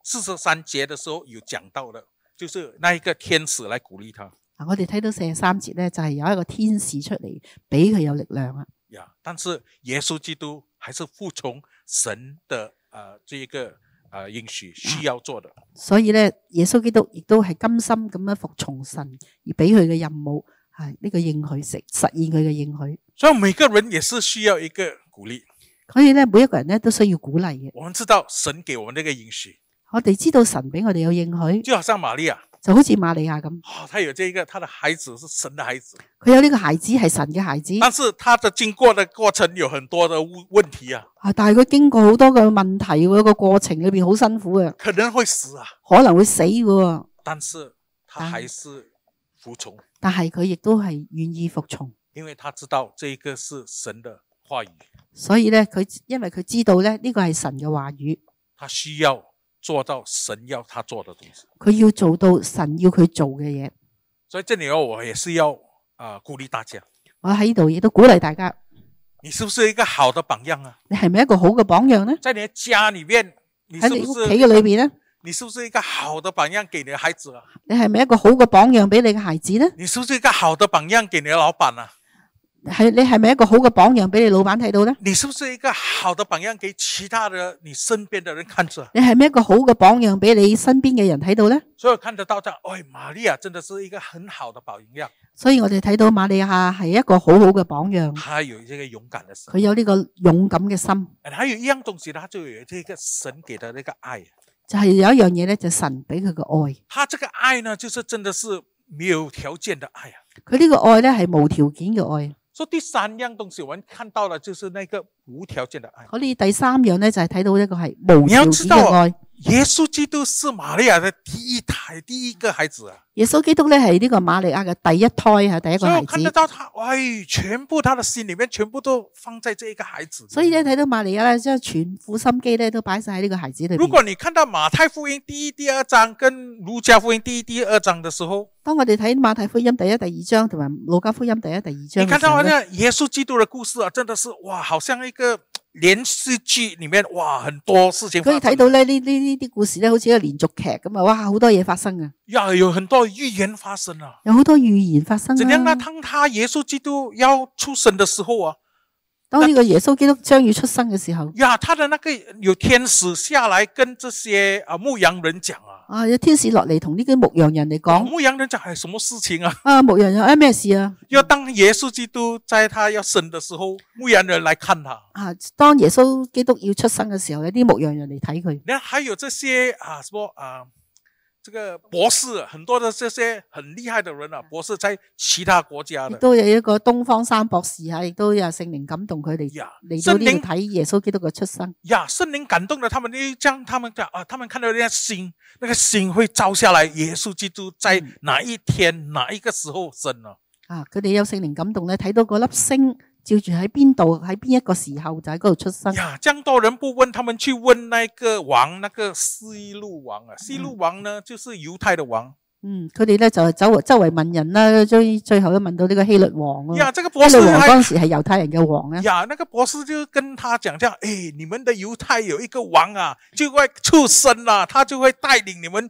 四十三节的时候有讲到的，就是那一个天使来鼓励他。我哋睇到四十三节咧，就系有一个天使出嚟俾佢有力量啊。呀！但是耶稣基督还是服从神的诶，这一个啊，应许需要做的。所以咧，耶稣基督亦都系甘心咁样服从神而俾佢嘅任务系呢个应许式实现佢嘅应许。所以每个人也是需要一个鼓励。所以咧，每一个人咧都需要鼓励嘅。我们知道神给我们呢个应许，我哋知道神俾我哋有应许，就好像玛利亚，就好似玛利亚咁。哦，他有这一个，他的孩子是神的孩子，佢有呢个孩子系神嘅孩子，但是他的经过的过程有很多的问题啊。啊，但系佢经过好多嘅问题喎，个过程里边好辛苦嘅，可能会死啊，可能会死嘅。但是，他还是服从，但系佢亦都系愿意服从，因为他知道这一个是神的。所以咧，佢因为佢知道咧，呢个系神嘅话语。他需要做到神要他做的东西。佢要做到神要佢做嘅嘢。所以这里我我也是要啊鼓励大家。我喺呢度亦都鼓励大家。你是不是一个好的榜样啊？你系咪一个好嘅榜样呢？在你家里面，喺你屋企嘅里面呢？你是不是一个好的榜样，给你嘅孩子啊？你系咪一个好嘅榜样，俾你嘅孩子呢？你是不是一个好的榜样，给你嘅老板啊？系你系咪一个好嘅榜样俾你老板睇到咧？你是不是一个好的榜样俾其他的你身边的人看住？你系咪一个好嘅榜样俾你身边嘅人睇到咧？所以看得到就，哎，玛利亚真的是一个很好的榜样。所以我哋睇到玛利亚系一个好好嘅榜样。佢有呢个勇敢嘅心，佢有呢个勇敢嘅心。佢有一样东西佢就有呢个神给的呢个爱，就系有一样嘢咧，就神俾佢嘅爱。他这个爱呢，就是真的是没有条件的爱啊！佢呢个爱呢，系无条件嘅爱。说第三样东西，我们看到的，就是那个。无条件的爱。可你第三样咧就系睇到一个系无条件的爱。知道，耶稣基督是玛利亚的第一胎、第一个孩子啊。耶稣基督咧系呢个玛利亚嘅第一胎系第一个孩子。所以看得到他，哎，全部佢嘅心里面全部都放在这一个孩子。所以咧睇到玛利亚咧，即系全副心机咧都摆晒喺呢个孩子度。如果你看到马太福音第一、第二章跟儒家福音第一、第二章嘅时候，当我哋睇马太福音第一、第二章同埋路加福音第一、第二章，你睇到好呢耶稣基督嘅故事啊，真的是哇，好像一。个连续剧里面，哇，很多事情。可以睇到咧呢呢呢啲故事咧，好似一个连续剧咁啊，哇，好多嘢发生啊。呀，有很多预言发生啊，有好多预言发生。怎样？当他耶稣基督要出生的时候啊，当呢个耶稣基督将要出生嘅时候，呀，他的那个有天使下来跟这些啊牧羊人讲啊。啊！有天使落嚟同呢啲牧羊人嚟讲，牧羊人就系什么事情啊？啊！牧羊人系咩事啊？要当耶稣基督在他要生的时候，牧羊人来看他。啊！当耶稣基督要出生嘅时候，有啲牧羊人嚟睇佢。你还有这些啊？什么啊？这个博士，很多的这些很厉害的人啊，博士在其他国家，都有一个东方三博士啊，亦都有圣灵感动佢哋呀。你都睇耶稣基督嘅出生呀，圣灵感动咗，他们呢将他们啊，他们看到啲星，那个星会照下来，耶稣基督在哪一天，哪一个时候生啊？啊，佢哋有圣灵感动咧，睇到嗰粒星。照住喺边度，喺边一个时候就喺嗰度出生。呀，咁多人不问，他们去问那个王，那个西路王啊。西路王呢，就是犹太的王。嗯，佢哋咧就系周周围问人啦，最最后都问到呢个希律王啊。呀，这个博士，王当时系犹太人嘅王啊。呀，那个博士就跟他讲：，这样，诶，你们的犹太有一个王啊，就会出生啦，他就会带领你们。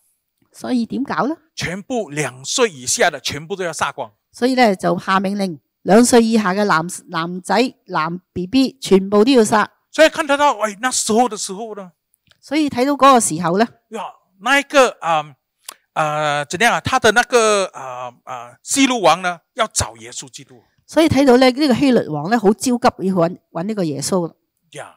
所以点搞呢？全部两岁以下的全部都要杀光。所以咧就下命令，两岁以下嘅男男仔男 B B 全部都要杀。所以看得到，哎，那时候的时候呢？所以睇到嗰个时候咧，呀，那个啊啊，怎样啊？他的那个啊啊，希路王呢，要找耶稣基督。所以睇到咧呢个希律王咧，好焦急要揾揾呢个耶稣。呀，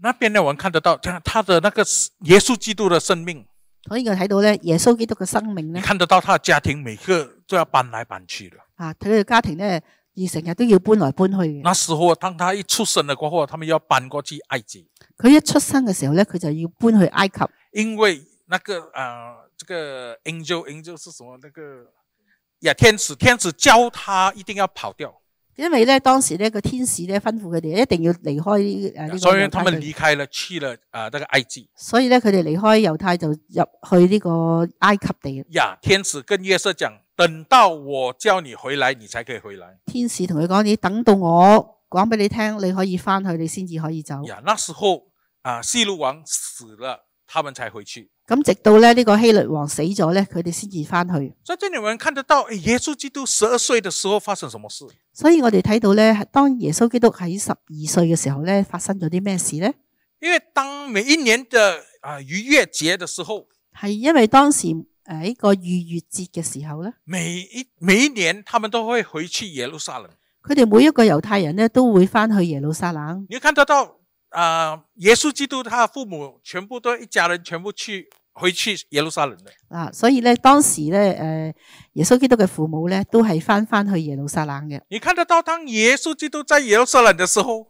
那边呢，我看得到，睇他的那个耶稣基督的生命。所以我睇到咧，耶稣基督嘅生命咧，看得到佢家庭每个都要搬来搬去嘅。啊，睇嘅家庭咧，而成日都要搬来搬去嘅。那时候，当他一出生嘅嗰后，他们要搬过去埃及。佢一出生嘅时候咧，佢就要搬去埃及，因为那个啊，这个 angel angel 是什么？那个呀，天使，天使教他一定要跑掉。因为咧，当时咧个天使咧吩咐佢哋一定要离开诶呢个，所以他们离开了去了啊，那个埃及。所以咧，佢哋离开犹太就入去呢个埃及地。呀，天使跟约瑟讲，等到我叫你回来，你才可以回来。天使同佢讲，你等到我讲俾你听，你可以翻去，你先至可以走。呀，那时候啊，西鲁王死了，他们才回去。咁直到咧呢个希律王死咗咧，佢哋先至翻去。所以你们看得到，耶稣基督十二岁的时候发生什么事？所以我哋睇到咧，当耶稣基督喺十二岁嘅时候咧，发生咗啲咩事咧？因为当每一年的啊逾越节嘅时候，系因为当时诶呢个逾越节嘅时候咧，每一每一年他们都会回去耶路撒冷。佢哋每一个犹太人咧都会翻去耶路撒冷。你睇得到？啊！耶稣基督，他的父母全部都一家人，全部去回去耶路撒冷的啊。所以咧，当时咧，诶，耶稣基督嘅父母咧，都系翻翻去耶路撒冷嘅。你看得到，当耶稣基督在耶路撒冷嘅时候，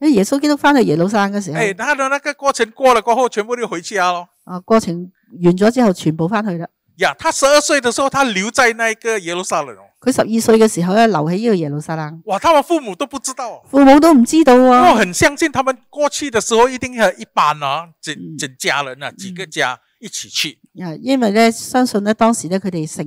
诶，耶稣基督翻去耶路撒冷嘅时候，诶，他的那个过程过了过后，全部都回啊咯。啊，过程完咗之后，全部翻去啦。呀，他十二岁的时候，他留在那个耶路撒冷。佢十二岁嘅时候咧，留喺呢个耶路撒冷。哇！他们父母都不知道，父母都唔知道啊。我很相信，他们过去嘅时候一定系一班啊，整整家人啊，几个家一起去。啊，因为咧，相信咧，当时咧，佢哋成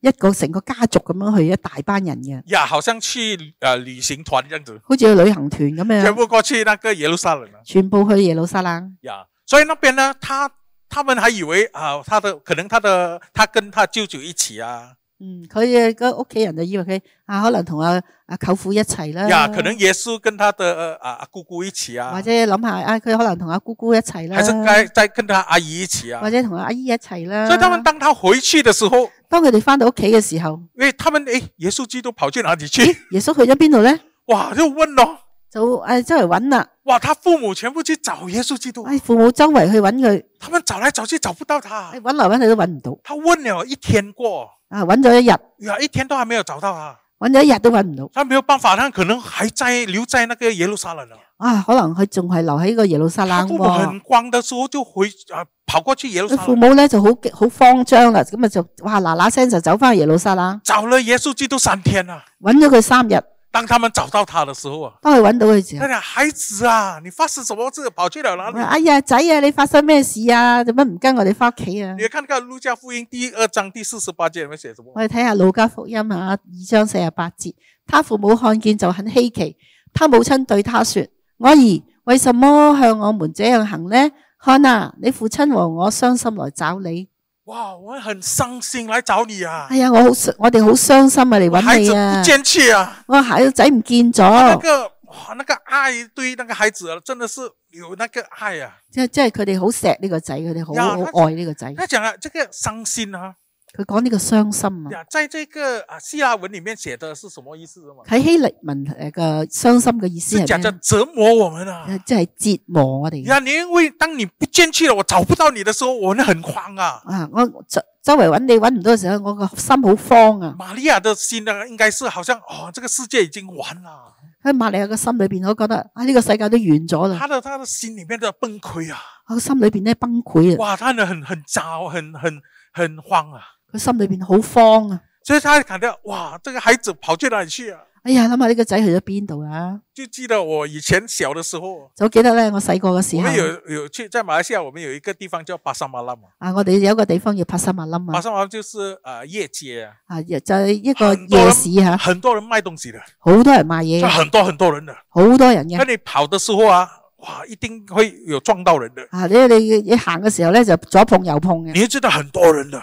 一个成个家族咁样去，一大班人嘅。呀，好像去诶旅行团咁子，好似旅行团咁样，全部过去那个耶路撒冷啊，全部去耶路撒冷。呀，所以那边呢，他他们还以为啊，他的可能他的他跟他舅舅一起啊。嗯，佢嘅个屋企人就以为佢啊，可能同阿阿舅父一齐啦。呀，可能耶稣跟他的阿阿姑姑一起啊。或者谂下，啊，佢可能同阿姑姑一齐啦。还是该再跟他阿姨一起啊？或者同阿阿姨一齐啦。所以，他们当他回去的时候，当佢哋翻到屋企嘅时候，诶，他们诶，耶稣基督跑去哪里去？耶稣去咗边度咧？哇，就问咯，就诶周围揾啦。哇，他父母全部去找耶稣基督，诶，父母周围去揾佢，他们找来找去找不到他，揾嚟揾去都揾唔到。他问了一天过。啊！揾咗一日，呀，一天都还没有找到啊！揾咗一日都揾唔到，他没有办法，佢可能还在留在那个耶路撒冷啊。啊，可能佢仲系留喺个耶路撒冷。父母很慌的时候就回啊跑过去耶路撒。父母咧就好好慌张啦，咁咪就哇嗱嗱声就走翻去耶路撒冷。找了耶稣基督三天啦。揾咗佢三日。当他们找到他的时候啊，都佢搵到佢住。佢话：孩子啊，你发生咗么事？跑去了哪里？哎呀，仔啊，你发生咩事啊？做乜唔跟我哋翻屋企啊？你看看《路加福音第二章第四十八节，写什么？我哋睇下路加福音啊，二章四十八节，他父母看见就很稀奇。他母亲对他说：我儿，为什么向我们这样行呢？看啊，你父亲和我伤心来找你。哇，我很伤心来找你啊！哎呀，我好我哋好伤心啊，嚟揾你啊！孩子不见去啊！我孩子仔唔见咗。个哇，那个爱对那个孩子真的是有那个爱啊！即系即系佢哋好锡呢个仔，佢哋好好爱呢个仔。你讲啊，这个伤心啊！佢讲呢个伤心啊！在这个啊希腊文里面写的是什么意思？喺希利文诶个伤心嘅意思系咩？讲折磨我们啊，即系折磨我哋。呀，因为当你不见去了，我找不到你的时候，我呢很慌啊！啊，我周周围揾你揾唔到嘅时候，我个心好慌啊！玛利亚的心呢，应该是好像哦，这个世界已经完啦。喺玛利亚嘅心里边，我觉得啊呢个世界都完咗啦。他的他的心里面嘅崩溃啊！啊，心里边呢崩溃啊！哇，他呢很很糟，很很很慌啊！佢心里边好慌啊！所以他感觉哇！这个孩子跑去哪里去啊？哎呀，谂下呢个仔去咗边度啊？就记得我以前小的时候，就记得咧，我细个嘅时候。我们有有去在马来西亚，我们有一个地方叫巴沙马林啊。啊，我哋有一个地方叫巴沙马林啊。巴沙马就是啊，夜街啊，啊，就系一个夜市吓，很多人卖东西的，好多人卖嘢，很多很多人的，好多人嘅。那你跑的时候啊，哇，一定会有撞到人的啊！你你你行嘅时候咧，就左碰右碰嘅，你知道很多人的，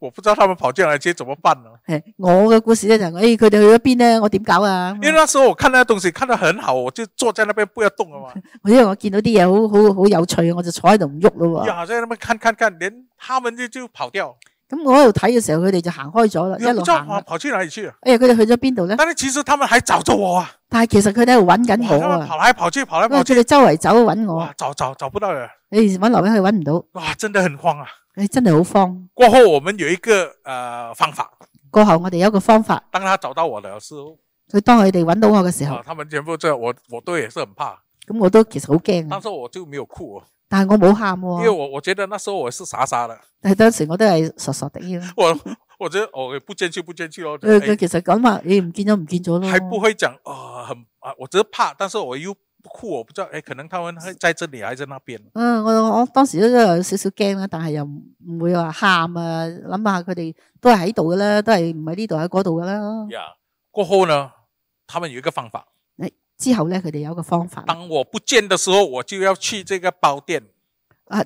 我不知道他们跑进来接怎么办呢？我的故事咧就，诶，佢哋去咗边呢？我点搞啊？因为那时候我看那个东西看得很好，我就坐在那边不要动啊嘛。*laughs* 因为我见到啲嘢好好好有趣，我就坐喺度唔喐咯喎。你好像他们看看看，连他们就就跑掉。咁我喺度睇嘅时候，佢哋就行开咗啦，一路行。跑去哪里去？诶，佢哋去咗边度咧？但系其实他们还找着我啊。但系其实佢哋喺度搵紧我啊，跑来跑去，跑来跑去，喺周围走搵我。找找找不到啦。诶，搵落去搵唔到。哇，真的很慌啊！你真系好慌。过后我们有一个诶方法。过后我哋有一个方法。当他找到我的时候。佢当佢哋揾到我嘅时候。哦，他们全部即系我，我都也是很怕。咁我都其实好惊。当时我就没有哭。但系我冇喊。因为我我觉得那时候我是傻傻的。但系当时我都系傻傻的。*laughs* 我我觉得我不坚持，不坚持咯。诶，佢其实咁话，你唔见咗唔见咗咯。还不会讲，啊，很啊，我只系怕，但是我又。不我不知道，诶，可能他们喺在这里，还在那边。嗯，我我当时都有少少惊啦，但系又唔会话喊啊，谂下佢哋都系喺度噶啦，都系唔喺呢度喺嗰度噶啦。呀，过后呢，他们有一个方法。诶，之后呢，佢哋有一个方法。当我不见的时候，我就要去这个包店。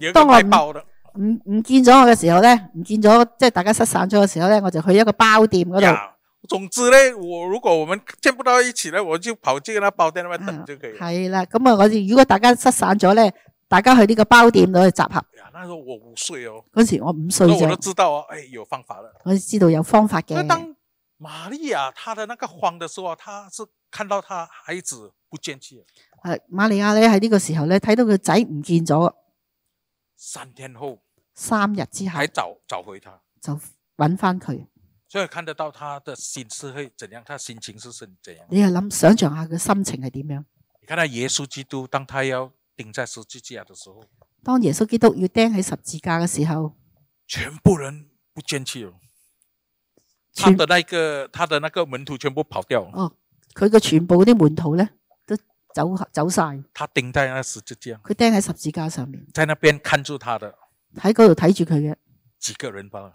有我外包唔唔见咗我嘅时候咧，唔见咗即系大家失散咗嘅时候咧，我就去一个包店嗰度。总之咧，我如果我们见不到一起咧，我就跑去那包店嗰度等就可以。系啦，咁啊，我哋如果大家失散咗咧，大家去呢个包店度去集合。那时候我五岁哦，嗰时我五岁。我都知道哦，诶，有方法啦。我知道有方法嘅。当玛利亚她的那个慌的时候，她是看到她孩子不见去。系玛利亚咧喺呢个时候咧睇到个仔唔见咗。三天后。三日之后。嚟找找回他。就揾翻佢。所以看得到他的心思会怎样，他心情是怎怎样？你又谂想象下佢心情系点样？你看，到耶稣基督当他要钉在十字架的时候，当耶稣基督要钉喺十字架嘅时候，全部人不坚持了，他的那个他的那个门徒全部跑掉哦，佢嘅全部啲门徒咧都走走晒，他钉在那十字架。佢钉喺十字架上面，在那边看住他的，喺嗰度睇住佢嘅几个人包。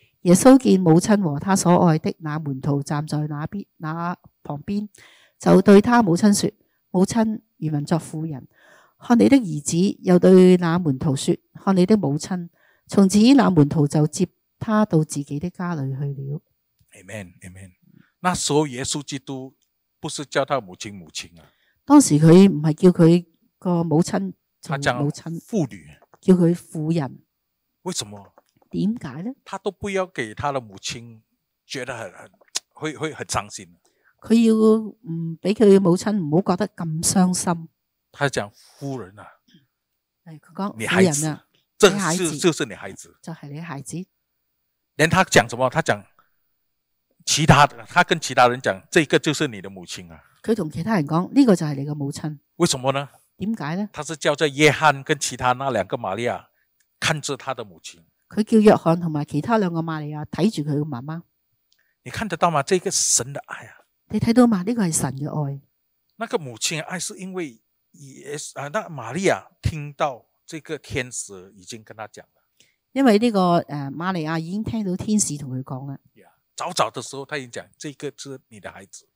耶稣见母亲和他所爱的那门徒站在那边那旁边，就对他母亲说：母亲，原文作妇人，看你的儿子。又对那门徒说：看你的母亲。从此，那门徒就接他到自己的家里去了。阿门，阿门。那时候耶稣基督不是叫他母亲母亲啊？当时佢唔系叫佢个母亲，他叫母亲妇女，叫佢妇人。为什么？点解咧？他都不要给他的母亲觉得很很 *tsk* 会会很伤心。佢要唔俾佢母亲唔好觉得咁伤心。他讲夫人啊，系佢讲你孩子，你孩子就是你孩子，就系你孩子。连他讲什么？他讲其他，他跟其他人讲，这个就是你的母亲啊。佢同其他人讲呢个就系你嘅母亲。为什么呢？点解呢？他是叫咗约翰跟其他那两个玛利亚看着他的母亲。佢叫约翰同埋其他两个玛利亚睇住佢嘅妈妈，你看得到吗？这个神的爱啊，你睇到吗？呢个系神嘅爱。那个母亲嘅爱是因为，也是啊。那玛利亚听到这个天使已经跟他讲啦，因为呢个诶玛利亚已经听到天使同佢讲啦。早早的时候，他已经讲，这个是你的孩子。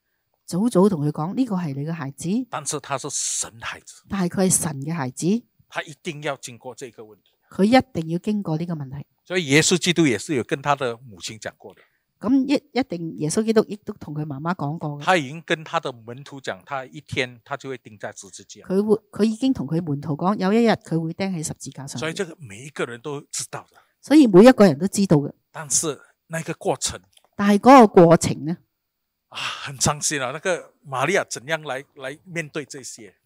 早早同佢讲呢个系你嘅孩子，但是他是神孩子，但系佢系神嘅孩子，他一定要经过这个问题。佢一定要经过呢个问题，所以耶稣基督也是有跟他的母亲讲过的。咁一一定耶稣基督亦都同佢妈妈讲过。佢已经跟他的门徒讲，他一天他就会钉在十字架。佢会佢已经同佢门徒讲，有一日佢会钉喺十字架上。所以，这个每一个人都知道的。所以每一个人都知道嘅。但是那个过程，但系嗰个过程呢？啊，很伤心啊！那个玛利亚怎样来来面对这些？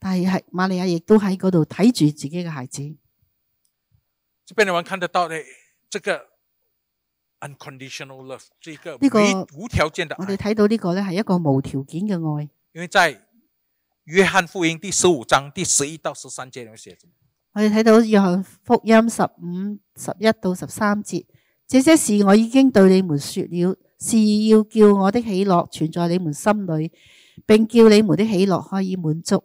但系系玛利亚亦都喺嗰度睇住自己嘅孩子。这边你们看得到咧，这个 unconditional love，呢个呢个无条件的。我哋睇到呢个咧系一个无条件嘅爱。因为在约翰福音第十五章第十一到十三节呢写事。我哋睇到约翰福音十五十一到十三节，这些事我已经对你们说了，是要叫我的喜乐存在你们心里，并叫你们的喜乐可以满足。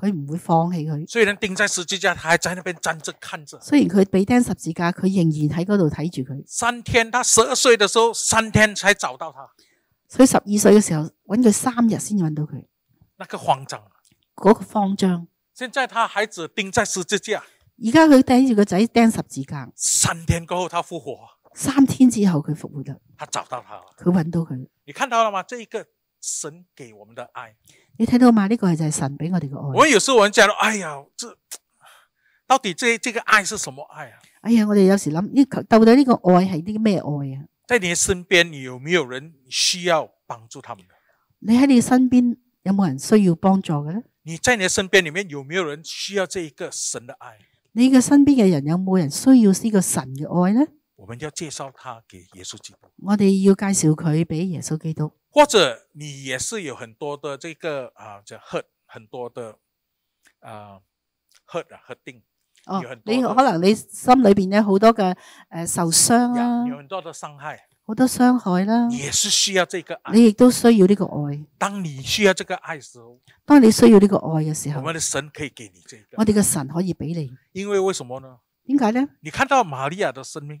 佢唔会放弃佢。虽然钉在十字架，他还在那边站着看着。虽然佢俾钉十字架，佢仍然喺嗰度睇住佢。三天，他十二岁嘅时候，三天才找到他。所以十二岁嘅时候，揾佢三日先揾到佢。那个慌张，嗰个慌张。现在他孩子钉在十字架。而家佢顶住个仔钉十字架。三天过后，他复活。三天之后佢复活啦。他找到他佢个到佢。你看到了吗？这一个神给我们的爱。你睇到嘛？呢个系就系神俾我哋嘅爱。我有时候我讲咯，哎呀，这到底这这个爱是什么爱啊？哎呀，我哋有时谂，呢到底呢个爱系啲咩爱啊？在你身边，你有没有人需要帮助他们？你喺你身边有冇人需要帮助嘅咧？你在你身边里面有没有人需要这一个神的爱？你嘅身边嘅人有冇人需要呢个神嘅爱呢？我们要介绍他给耶稣基督。我哋要介绍佢俾耶稣基督。或者你也是有很多的这个啊，这恨很多的啊，恨啊恨定，有很你可能你心里边呢好多嘅诶受伤啦，有很多的伤害，好多伤害啦，也是需要这个，你亦都需要呢个爱。当你需要这个爱时候，当你需要呢个爱嘅时候，我们嘅神可以给你这个，我哋嘅神可以俾你，因为为什么呢？点解呢？你看到玛利亚嘅生命。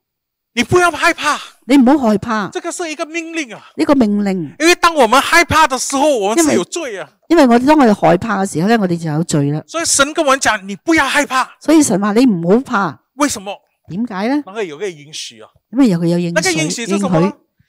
你不要害怕，你唔好害怕，这个是一个命令啊，一个命令。因为当我们害怕的时候，我们是有罪啊，因为我当我哋害怕嘅时候咧，我哋就有罪啦。所以神跟我讲，你不要害怕。所以神话你唔好怕，为什么？点解咧？因为有个应许啊，因为有佢有应许。那个应许是什么？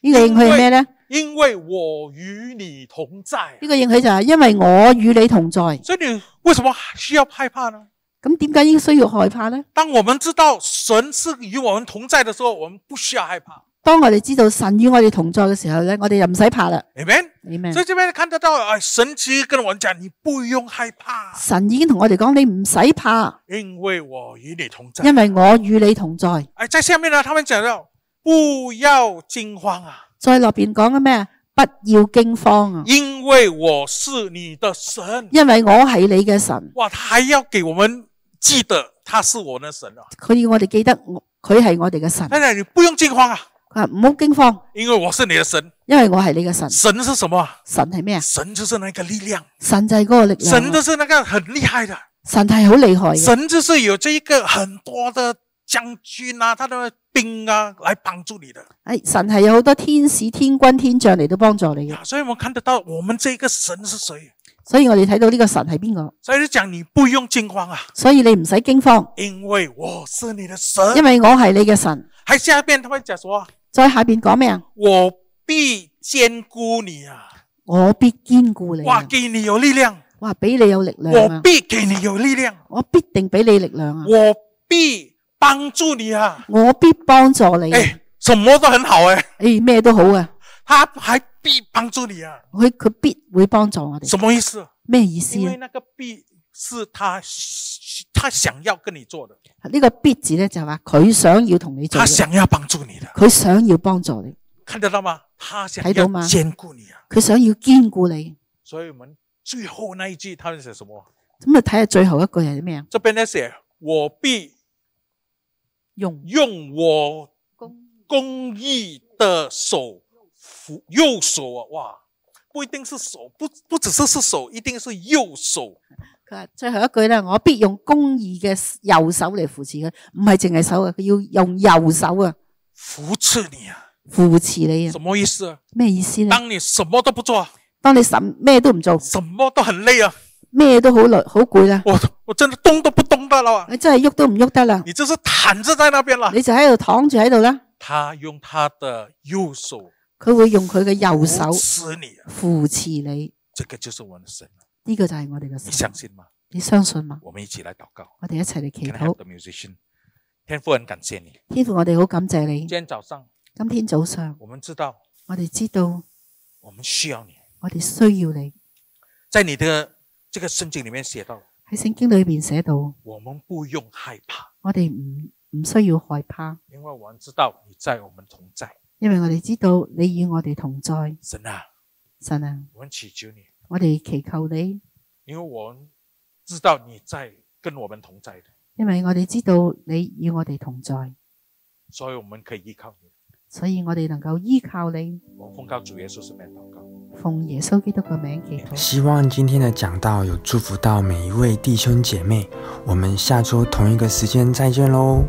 呢个应许系咩咧？因为我与你同在。呢个应许就系因为我与你同在。所以你为什么需要害怕呢？咁点解应需要害怕呢？当我们知道神是与我们同在的时候，我们不需要害怕。当我哋知道神与我哋同在嘅时候咧，我哋又唔使怕啦。Amen，Amen。所以这边睇得到，诶，神其实跟我讲，你不用害怕。神已经同我哋讲，你唔使怕，因为我与你同在。因为我与你同在。诶，在下面呢，他们讲到不要惊慌啊。在落边讲嘅咩啊？不要惊慌啊。因为我是你的神，因为我系你嘅神。哇，他还要给我们。记得他是我的神啊！可以我哋记得，佢系我哋嘅神。但系你不用惊慌啊！啊，唔好惊慌，因为我是你的神，因为我系你嘅神。神是什么？神系咩啊？神就是那个力量，神就系嗰个力量。神就是那个很厉害的，神系好厉害嘅。神就是有这一个很多的将军啊，他的兵啊，来帮助你的。哎，神系有好多天使、天君、天将嚟到帮助你嘅。所以我看得到，我们这个神是谁？所以我哋睇到呢个神系边个？所以讲你不用惊慌啊！所以你唔使惊慌，因为我是你的神，因为我系你嘅神。喺下边，佢会讲什么？在下边讲咩啊？我必坚固你啊！我必坚固你。哇，给你有力量！哇，俾你有力量！我必给你有力量，我必定俾你力量啊！我必帮助你啊！我必帮助你。诶，什么都很好诶！诶，咩都好啊！他还。必帮助你啊！佢佢必会帮助我？什么意思？咩意思？因为那个必是他，他想要跟你做的。呢个必字咧就系话佢想要同你做。他想要帮助你的，佢想要帮助你，看得到吗？睇到吗？兼顾你啊！佢想要兼顾你。所以我们最后那一句，他们写什么？咁啊，睇下最后一句系咩啊？就边咧写我必用用我公公益的手。右手啊，哇，不一定是手，不不只是是手，一定是右手。佢话最后一句咧，我必用公义嘅右手嚟扶持佢，唔系净系手啊，佢要用右手啊，扶持你啊，扶持你啊，什么意思？啊？咩意思咧？当你什么都不做，当你什咩都唔做，什么都很累啊，咩都好累，好攰啦。我我真系动都不动得啦，你真系喐都唔喐得啦，你就是躺着在那边啦，你就喺度躺住喺度啦。他用他的右手。佢会用佢嘅右手扶持你，呢个就系我哋嘅神。你相信吗？你相信吗？我们一起来祷告，我哋一齐嚟祈祷。天父很感谢你，天父我哋好感谢你。今天早上，今天早上，我们知道，我哋知道，我们需要你，我哋需要你。在你的这个圣经里面写到，喺圣经里面写到，我们不用害怕，我哋唔唔需要害怕，因为我们知道你在，我们同在。因为我哋知道你与我哋同在，神啊，神啊，我哋祈求你，我哋祈求你，因为我知道你在跟我们同在的，因为我哋知道你与我哋同在，所以我们可以依靠你，所以我哋能够依靠你。我奉告主耶稣圣名祷告，奉耶稣基督嘅名祈祷。希望今天的讲道有祝福到每一位弟兄姐妹，我们下周同一个时间再见喽。